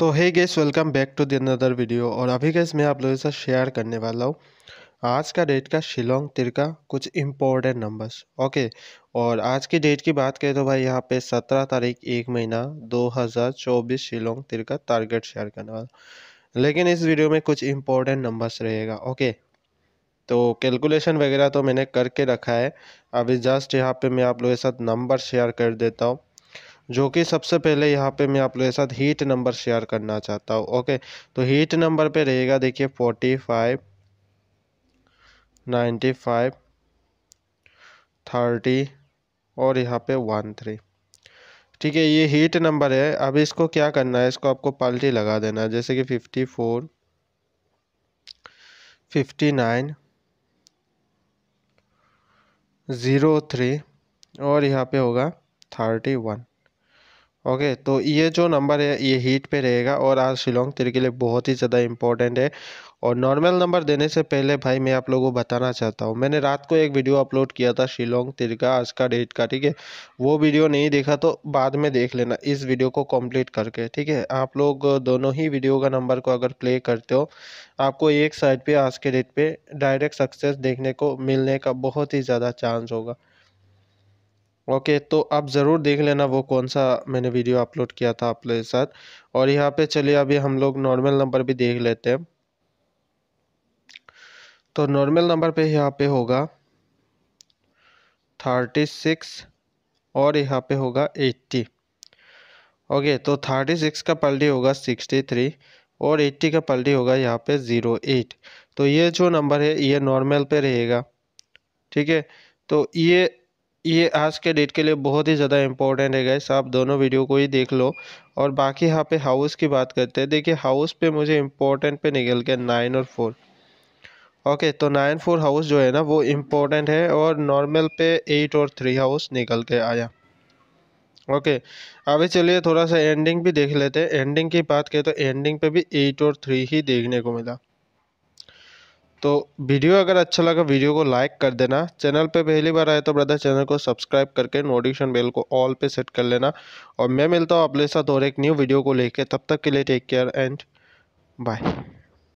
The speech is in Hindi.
तो hey guys welcome back to the video और अभी गैस मैं आप लोगों के साथ शेयर करने वाला हूँ आज का डेट का शिलोंग तिरका कुछ इम्पोर्टेंट नंबर्स ओके और आज की डेट की बात करें तो भाई यहाँ पे सत्रह तारीख एक महीना दो हज़ार चौबीस शिलोंग तिरका टारगेट शेयर करने वाला लेकिन इस वीडियो में कुछ इम्पोर्टेंट नंबर्स रहेगा ओके तो कैलकुलेशन वगैरह तो मैंने करके रखा है अभी जस्ट यहाँ पर मैं आप लोगों के साथ नंबर शेयर कर देता हूँ जो कि सबसे पहले यहाँ पे मैं आप लोगों के साथ हीट नंबर शेयर करना चाहता हूँ ओके तो हीट नंबर पे रहेगा देखिए forty five ninety five thirty और यहाँ पे वन थ्री ठीक है ये हीट नंबर है अब इसको क्या करना है इसको आपको पाल्टी लगा देना है जैसे कि fifty four fifty nine zero three और यहाँ पे होगा थर्टी वन ओके तो ये जो नंबर है ये हीट पे रहेगा और आज शिलोंग तेरे के लिए बहुत ही ज़्यादा इंपॉर्टेंट है और नॉर्मल नंबर देने से पहले भाई मैं आप लोगों को बताना चाहता हूँ मैंने रात को एक वीडियो अपलोड किया था शिलोंग का आज का डेट का ठीक है वो वीडियो नहीं देखा तो बाद में देख लेना इस वीडियो को कंप्लीट करके ठीक है आप लोग दोनों ही वीडियो का नंबर को अगर प्ले करते हो आपको एक साइड पर आज के डेट पर डायरेक्ट सक्सेस देखने को मिलने का बहुत ही ज़्यादा चांस होगा ओके तो आप ज़रूर देख लेना वो कौन सा मैंने वीडियो अपलोड किया था आप लोगों के साथ और यहाँ पे चलिए अभी हम लोग नॉर्मल नंबर भी देख लेते हैं तो नॉर्मल नंबर पे यहाँ पे होगा थर्टी सिक्स और यहाँ पे होगा एट्टी ओके तो थर्टी सिक्स का पल्टी होगा सिक्सटी थ्री और एट्टी का पल्टी होगा यहाँ पे ज़ीरो एट तो ये जो नंबर है ये नॉर्मल पे रहेगा ठीक है तो ये ये आज के डेट के लिए बहुत ही ज़्यादा इंपॉर्टेंट है गैस आप दोनों वीडियो को ही देख लो और बाकी यहाँ पे हाउस की बात करते हैं देखिए हाउस पे मुझे इम्पोर्टेंट पे निकल गया नाइन और फोर ओके तो नाइन फोर हाउस जो है ना वो इम्पोर्टेंट है और नॉर्मल पे एट और थ्री हाउस निकल के आया ओके अभी चलिए थोड़ा सा एंडिंग भी देख लेते हैं एंडिंग की बात करें तो एंडिंग पे भी एट और थ्री ही देखने को मिला तो वीडियो अगर अच्छा लगा वीडियो को लाइक कर देना चैनल पे पहली बार आए तो ब्रदर चैनल को सब्सक्राइब करके नोटिफिकेशन बेल को ऑल पे सेट कर लेना और मैं मिलता हूँ अपने साथ और एक न्यू वीडियो को लेके तब तक के लिए टेक केयर एंड बाय